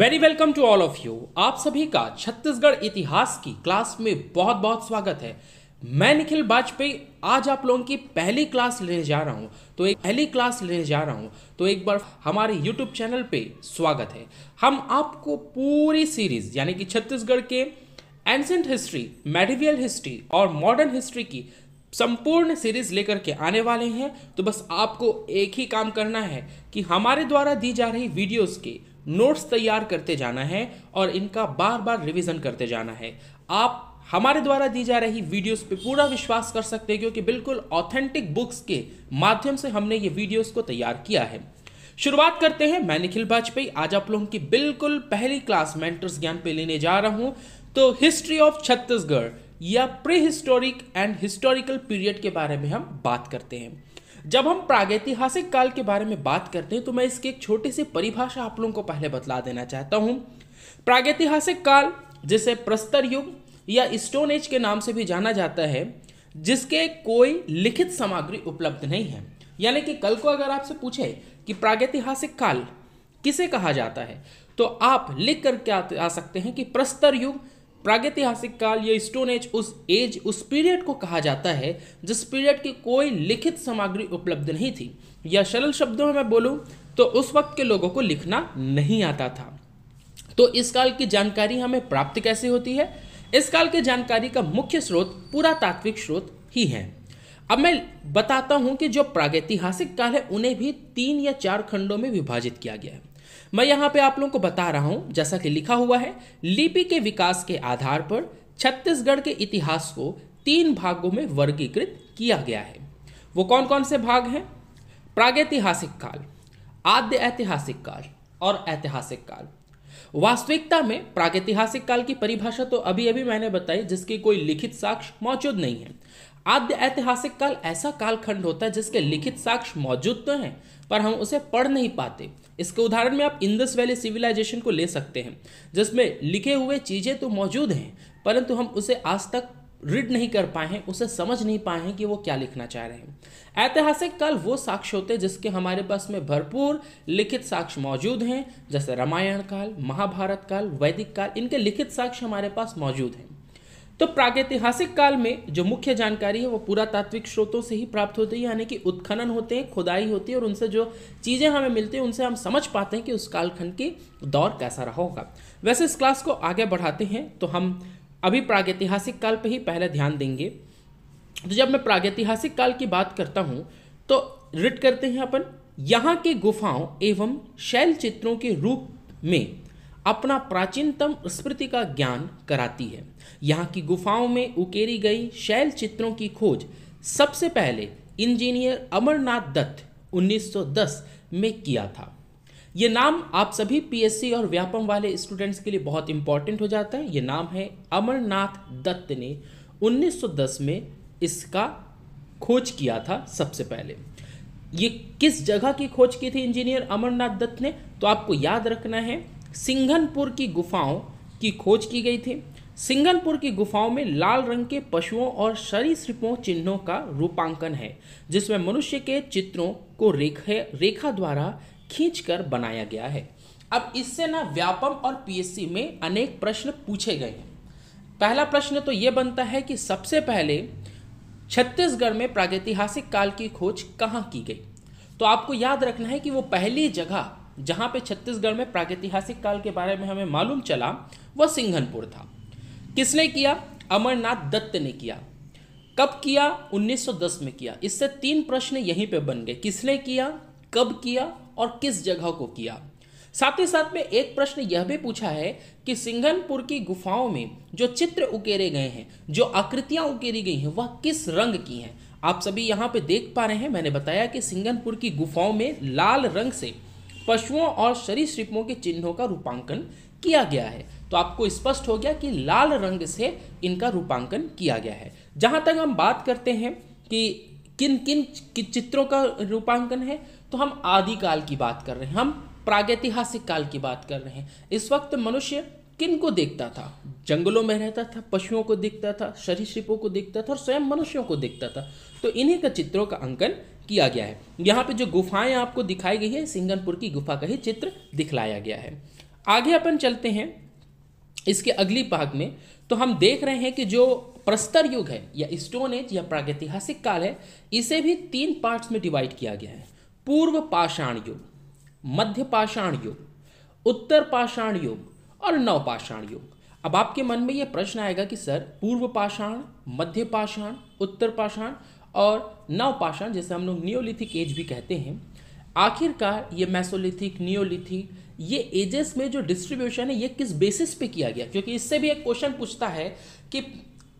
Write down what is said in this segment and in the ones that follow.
very welcome to all of you आप सभी का छत्तीसगढ़ इतिहास की क्लास में बहुत बहुत स्वागत है मैं निखिल वाजपेयी आज आप लोगों की पहली क्लास लेने जा रहा हूं तो एक पहली क्लास लेने जा रहा हूं तो एक बार हमारे यूट्यूब चैनल पे स्वागत है हम आपको पूरी सीरीज यानी कि छत्तीसगढ़ के एंसेंट हिस्ट्री मेडिवियल हिस्ट्री और मॉडर्न हिस्ट्री की संपूर्ण सीरीज लेकर के आने वाले हैं तो बस आपको एक ही काम करना है कि हमारे द्वारा दी जा रही वीडियोस के नोट्स तैयार करते जाना है और इनका बार बार रिविज़न करते जाना है आप हमारे द्वारा दी जा रही वीडियोस पे पूरा विश्वास कर सकते हैं क्योंकि बिल्कुल ऑथेंटिक बुक्स के माध्यम से हमने ये वीडियोस को तैयार किया है शुरुआत करते हैं मैं निखिल वाजपेयी आज आप लोगों की बिल्कुल पहली क्लास मेंटर्स ज्ञान पे लेने जा रहा हूं तो हिस्ट्री ऑफ छत्तीसगढ़ या prehistoric and historical period के बारे में हम बात करते हैं जब हम प्रागैतिहासिक काल के बारे में बात करते हैं तो मैं इसकी एक छोटी सी परिभाषा आप लोगों को पहले बतला देना चाहता हूं प्रागैतिहासिक काल जिसे प्रस्तर युग या स्टोन एज के नाम से भी जाना जाता है जिसके कोई लिखित सामग्री उपलब्ध नहीं है यानी कि कल को अगर आपसे पूछे कि प्रागैतिहासिक काल किसे कहा जाता है तो आप लिख करके आ सकते हैं कि प्रस्तर युग प्रागैतिहासिक काल या स्टोन एज उस एज उस पीरियड को कहा जाता है जिस पीरियड की कोई लिखित सामग्री उपलब्ध नहीं थी या सरल शब्दों में मैं बोलूँ तो उस वक्त के लोगों को लिखना नहीं आता था तो इस काल की जानकारी हमें प्राप्त कैसे होती है इस काल की जानकारी का मुख्य स्रोत पुरातात्विक स्रोत ही है अब मैं बताता हूं कि जो प्रागैतिहासिक काल है उन्हें भी तीन या चार खंडों में विभाजित किया गया है मैं यहाँ पे आप लोगों को बता रहा हूँ जैसा कि लिखा हुआ है लिपि के विकास के आधार पर छत्तीसगढ़ के इतिहास को तीन भागों में वर्गीकृत किया गया है वो कौन कौन से भाग हैं प्रागैतिहासिक काल आद्य ऐतिहासिक काल और ऐतिहासिक काल वास्तविकता में प्रागैतिहासिक काल की परिभाषा तो अभी अभी मैंने बताई जिसकी कोई लिखित साक्ष मौजूद नहीं है आद्य ऐतिहासिक काल ऐसा कालखंड होता है जिसके लिखित साक्ष्य मौजूद तो हैं पर हम उसे पढ़ नहीं पाते इसके उदाहरण में आप इंदस वैली सिविलाइजेशन को ले सकते हैं जिसमें लिखे हुए चीज़ें तो मौजूद हैं परंतु हम उसे आज तक रीड नहीं कर पाए हैं उसे समझ नहीं पाए हैं कि वो क्या लिखना चाह रहे हैं ऐतिहासिक काल वो साक्ष्य होते हैं जिसके हमारे पास में भरपूर लिखित साक्ष्य मौजूद हैं जैसे रामायण काल महाभारत काल वैदिक काल इनके लिखित साक्ष्य हमारे पास मौजूद हैं तो प्रागैतिहासिक काल में जो मुख्य जानकारी है वो पुरातात्विक स्रोतों से ही प्राप्त होती है यानी कि उत्खनन होते हैं खुदाई होती है और उनसे जो चीज़ें हमें मिलती हैं उनसे हम समझ पाते हैं कि उस कालखंड की दौर कैसा रहा होगा वैसे इस क्लास को आगे बढ़ाते हैं तो हम अभी प्रागैतिहासिक काल पर ही पहले ध्यान देंगे तो जब मैं प्रागैतिहासिक काल की बात करता हूँ तो रिट करते हैं अपन यहाँ के गुफाओं एवं शैल चित्रों के रूप में अपना प्राचीनतम स्मृति का ज्ञान कराती है यहाँ की गुफाओं में उकेरी गई शैल चित्रों की खोज सबसे पहले इंजीनियर अमरनाथ दत्त 1910 में किया था ये नाम आप सभी पीएससी और व्यापम वाले स्टूडेंट्स के लिए बहुत इंपॉर्टेंट हो जाता है ये नाम है अमरनाथ दत्त ने 1910 में इसका खोज किया था सबसे पहले ये किस जगह की खोज की थी इंजीनियर अमरनाथ दत्त ने तो आपको याद रखना है सिंघनपुर की गुफाओं की खोज की गई थी सिंघनपुर की गुफाओं में लाल रंग के पशुओं और सरीसृपों चिन्हों का रूपांकन है जिसमें मनुष्य के चित्रों को रेखे रेखा द्वारा खींचकर बनाया गया है अब इससे ना व्यापम और पीएससी में अनेक प्रश्न पूछे गए हैं पहला प्रश्न तो ये बनता है कि सबसे पहले छत्तीसगढ़ में प्रागैतिहासिक काल की खोज कहाँ की गई तो आपको याद रखना है कि वो पहली जगह जहाँ पे छत्तीसगढ़ में प्रागैतिहासिक काल के बारे में हमें मालूम चला वह सिंघनपुर था किसने किया अमरनाथ दत्त ने किया कब किया 1910 में किया इससे तीन प्रश्न यहीं पे बन गए किसने किया कब किया और किस जगह को किया साथ ही साथ में एक प्रश्न यह भी पूछा है कि सिंघनपुर की गुफाओं में जो चित्र उकेरे गए हैं जो आकृतियां उकेरी गई हैं वह किस रंग की हैं आप सभी यहाँ पे देख पा रहे हैं मैंने बताया कि सिंघनपुर की गुफाओं में लाल रंग से पशुओं और सरीसृपों के चिन्हों का रूपांकन किया गया है तो आपको स्पष्ट हो गया कि लाल रंग से इनका रूपांकन किया गया है जहां तक हम बात करते हैं कि किन किन चित्रों का रूपांकन है तो हम आदिकाल की बात कर रहे हैं हम प्रागैतिहासिक काल की बात कर रहे हैं इस वक्त मनुष्य किन को देखता था जंगलों में रहता था पशुओं को देखता था सरीसृपों को देखता था और स्वयं मनुष्यों को देखता था तो इन्हीं का चित्रों का अंकन किया गया है यहाँ पे जो गुफाएं आपको दिखाई गई है सिंगनपुर की गुफा का ही चित्र दिखलाया गया है आगे अपन चलते हैं इसके अगली भाग में तो हम देख रहे हैं कि जो प्रस्तर युग है या स्टोन एज या प्रागैतिहासिक काल है इसे भी तीन पार्ट्स में डिवाइड किया गया है पूर्व पाषाण युग मध्य पाषाण युग उत्तर पाषाण युग और नवपाषाण युग अब आपके मन में यह प्रश्न आएगा कि सर पूर्व पाषाण मध्य पाषाण उत्तर पाषाण और नवपाषाण जैसे हम लोग नियोलिथिक एज भी कहते हैं आखिरकार ये मैसोलिथिक नियोलिथिक ये एजेस में जो डिस्ट्रीब्यूशन है ये किस बेसिस पे किया गया क्योंकि इससे भी एक क्वेश्चन पूछता है कि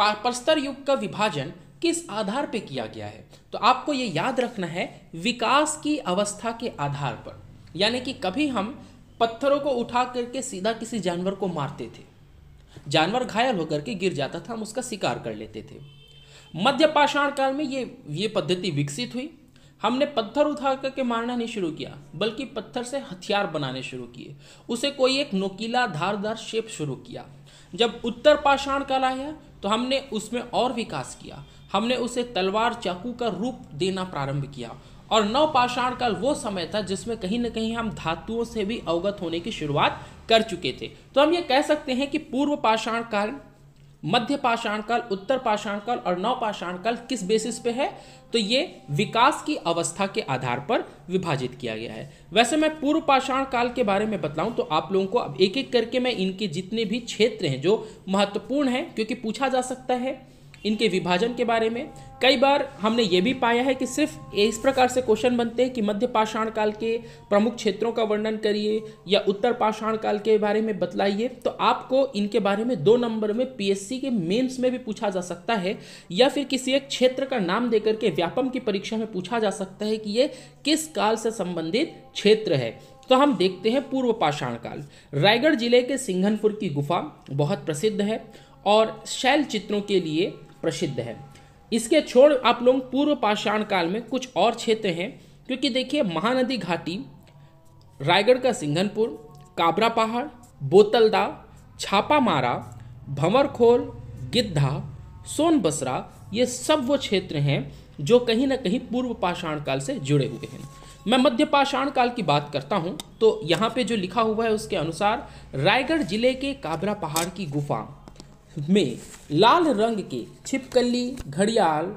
प्रस्तर युग का विभाजन किस आधार पे किया गया है तो आपको ये याद रखना है विकास की अवस्था के आधार पर यानी कि कभी हम पत्थरों को उठा करके सीधा किसी जानवर को मारते थे जानवर घायल होकर के गिर जाता था हम उसका शिकार कर लेते थे मध्य पाषाण काल में ये ये पद्धति विकसित हुई हमने पत्थर उठा करके मारना नहीं शुरू किया बल्कि पत्थर से हथियार बनाने शुरू किए उसे कोई एक नोकीला धारदार शेप शुरू किया जब उत्तर पाषाण काल आया तो हमने उसमें और विकास किया हमने उसे तलवार चाकू का रूप देना प्रारंभ किया और नवपाषाण काल वो समय था जिसमें कहीं ना कहीं हम धातुओं से भी अवगत होने की शुरुआत कर चुके थे तो हम ये कह सकते हैं कि पूर्व पाषाण काल मध्य पाषाण काल उत्तर पाषाण काल और नव पाषाण काल किस बेसिस पे है तो ये विकास की अवस्था के आधार पर विभाजित किया गया है वैसे मैं पूर्व पाषाण काल के बारे में बताऊं तो आप लोगों को अब एक एक करके मैं इनके जितने भी क्षेत्र हैं जो महत्वपूर्ण हैं क्योंकि पूछा जा सकता है इनके विभाजन के बारे में कई बार हमने ये भी पाया है कि सिर्फ इस प्रकार से क्वेश्चन बनते हैं कि मध्य पाषाण काल के प्रमुख क्षेत्रों का वर्णन करिए या उत्तर पाषाण काल के बारे में बतलाइए तो आपको इनके बारे में दो नंबर में पीएससी के मेंस में भी पूछा जा सकता है या फिर किसी एक क्षेत्र का नाम देकर के व्यापम की परीक्षा में पूछा जा सकता है कि ये किस काल से संबंधित क्षेत्र है तो हम देखते हैं पूर्व पाषाण काल रायगढ़ जिले के सिंघनपुर की गुफा बहुत प्रसिद्ध है और शैल चित्रों के लिए प्रसिद्ध है इसके छोड़ आप लोग पूर्व पाषाण काल में कुछ और क्षेत्र हैं क्योंकि देखिए महानदी घाटी रायगढ़ का सिंघनपुर काबरा पहाड़ बोतलदा छापामारा भंवरखोल गिद्धा सोनबसरा ये सब वो क्षेत्र हैं जो कहीं ना कहीं पूर्व पाषाण काल से जुड़े हुए हैं मैं मध्य पाषाण काल की बात करता हूँ तो यहाँ पे जो लिखा हुआ है उसके अनुसार रायगढ़ जिले के काबरा पहाड़ की गुफा में लाल रंग के छिपकली घड़ियाल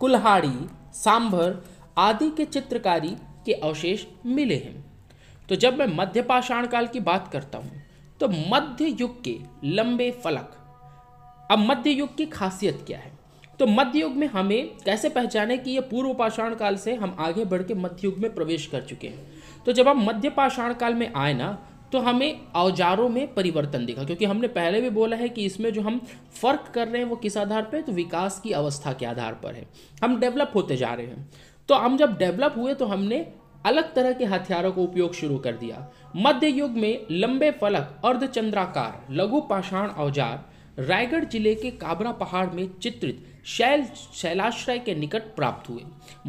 कुल्हाड़ी सांभर आदि के चित्रकारी के अवशेष मिले हैं तो जब मैं मध्य पाषाण काल की बात करता हूँ तो मध्य युग के लंबे फलक अब मध्य युग की खासियत क्या है तो मध्य युग में हमें कैसे पहचाने कि यह पूर्व पाषाण काल से हम आगे बढ़ के मध्य युग में प्रवेश कर चुके हैं तो जब हम मध्य पाषाण काल में आए ना तो हमें औजारों में परिवर्तन दिखा क्योंकि हमने पहले भी बोला है कि इसमें जो हम फर्क कर रहे हैं वो किस आधार पर तो विकास की अवस्था के आधार पर है हम डेवलप होते जा रहे हैं तो हम जब डेवलप हुए तो हमने अलग तरह के हथियारों का उपयोग शुरू कर दिया मध्य युग में लंबे फलक अर्धचंद्राकार लघु पाषाण औजार रायगढ़ जिले के काबरा पहाड़ में चित्रित शैल शैलाश्रय के निकट प्राप्त हुए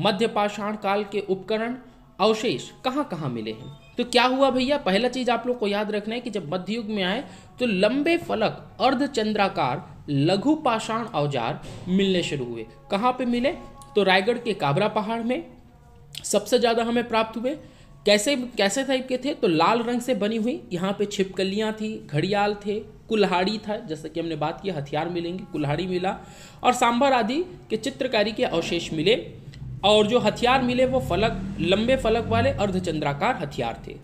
मध्य पाषाण काल के उपकरण अवशेष कहाँ कहाँ मिले हैं तो क्या हुआ भैया पहला चीज आप लोग को याद रखना है कि जब मध्ययुग में आए तो लंबे फलक अर्धचंद्राकार लघु पाषाण औजार मिलने शुरू हुए कहाँ पे मिले तो रायगढ़ के काबरा पहाड़ में सबसे ज़्यादा हमें प्राप्त हुए कैसे कैसे टाइप के थे तो लाल रंग से बनी हुई यहाँ पे छिपकलियाँ थी घड़ियाल थे कुल्हाड़ी था जैसे कि हमने बात की हथियार मिलेंगे कुल्हाड़ी मिला और सांभर आदि के चित्रकारी के अवशेष मिले और जो हथियार मिले वो फलक लंबे फलक वाले अर्धचंद्राकार हथियार थे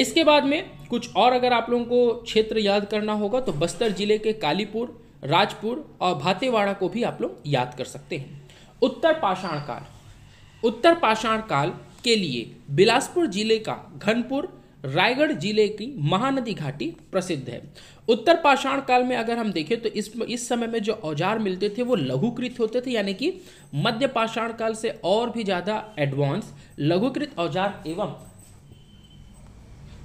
इसके बाद में कुछ और अगर आप लोगों को क्षेत्र याद करना होगा तो बस्तर जिले के कालीपुर राजपुर और भातेवाड़ा को भी आप लोग याद कर सकते हैं उत्तर पाषाण काल उत्तर पाषाण काल के लिए बिलासपुर जिले का घनपुर रायगढ़ जिले की महानदी घाटी प्रसिद्ध है उत्तर पाषाण काल में अगर हम देखें तो इस इस समय में जो औजार मिलते थे वो लघुकृत होते थे यानी कि मध्य पाषाण काल से और भी ज़्यादा एडवांस लघुकृत औजार एवं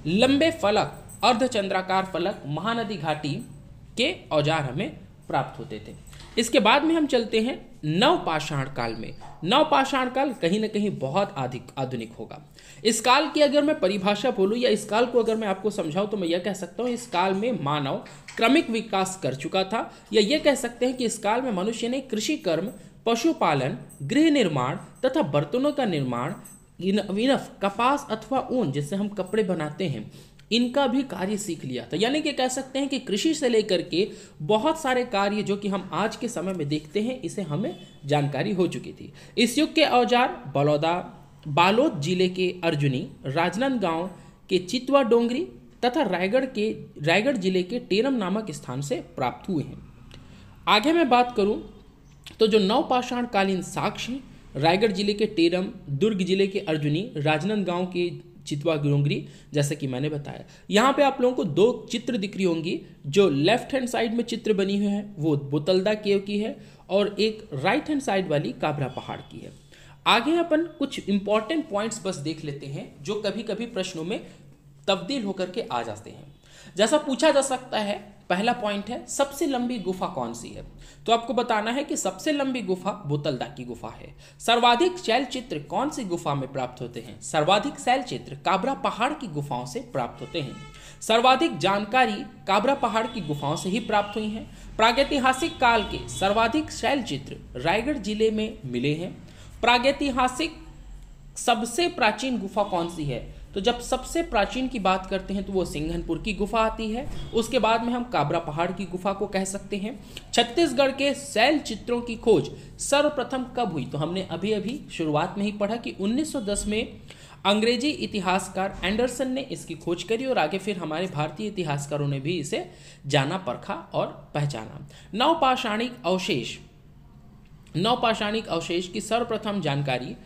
लंबे फलक अर्धचंद्राकार फलक महानदी घाटी के औजार हमें प्राप्त होते थे इसके बाद में हम चलते हैं नवपाषाण काल में नवपाषाण काल कहीं ना कहीं बहुत अधिक आधुनिक होगा इस काल की अगर मैं परिभाषा बोलूँ या इस काल को अगर मैं आपको समझाऊं तो मैं यह कह सकता हूँ इस काल में मानव क्रमिक विकास कर चुका था या ये कह सकते हैं कि इस काल में मनुष्य ने कृषि कर्म पशुपालन गृह निर्माण तथा बर्तनों का निर्माण इनफ कपास अथवा ऊन जिससे हम कपड़े बनाते हैं इनका भी कार्य सीख लिया था यानी कि कह सकते हैं कि कृषि से लेकर के बहुत सारे कार्य जो कि हम आज के समय में देखते हैं इसे हमें जानकारी हो चुकी थी इस युग के औजार बलौदा बालोद जिले के अर्जुनी राजनांदगांव के चितवा डोंगरी तथा रायगढ़ के रायगढ़ जिले के टेरम नामक स्थान से प्राप्त हुए हैं आगे मैं बात करूं तो जो नवपाषाणकालीन साक्ष्य रायगढ़ जिले के टेरम दुर्ग जिले के अर्जुनी राजनांदगांव के चितवा गिरोंगरी जैसा कि मैंने बताया यहाँ पे आप लोगों को दो चित्र दिख रही होंगी जो लेफ्ट हैंड साइड में चित्र बनी हुई है वो बोतलदा केव की है और एक राइट हैंड साइड वाली काबरा पहाड़ की है आगे अपन कुछ इंपॉर्टेंट पॉइंट्स बस देख लेते हैं जो कभी कभी प्रश्नों में तब्दील होकर के आ जाते हैं जैसा पूछा जा सकता है पहला पॉइंट है सबसे लंबी गुफा कौन सी है तो आपको बताना है कि सबसे लंबी गुफा बोतलदा की गुफा है सर्वाधिक शैल चित्र कौन सी गुफा में प्राप्त होते हैं सर्वाधिक शैल चित्र काबरा पहाड़ की गुफाओं से प्राप्त होते हैं सर्वाधिक जानकारी काबरा पहाड़ की गुफाओं से ही प्राप्त हुई है प्रागैतिहासिक काल के सर्वाधिक शैल चित्र रायगढ़ जिले में मिले हैं प्रागैतिहासिक सबसे प्राचीन गुफा कौन सी है तो जब सबसे प्राचीन की बात करते हैं तो वो सिंघनपुर की गुफा आती है उसके बाद में हम काबरा पहाड़ की गुफा को कह सकते हैं छत्तीसगढ़ के शैल चित्रों की खोज सर्वप्रथम कब हुई तो हमने अभी अभी शुरुआत में ही पढ़ा कि 1910 में अंग्रेजी इतिहासकार एंडरसन ने इसकी खोज करी और आगे फिर हमारे भारतीय इतिहासकारों ने भी इसे जाना परखा और पहचाना नवपाषाणिक अवशेष नवपाषाणिक अवशेष की सर्वप्रथम जानकारी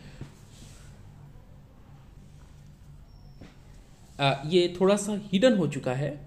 ये थोड़ा सा हिडन हो चुका है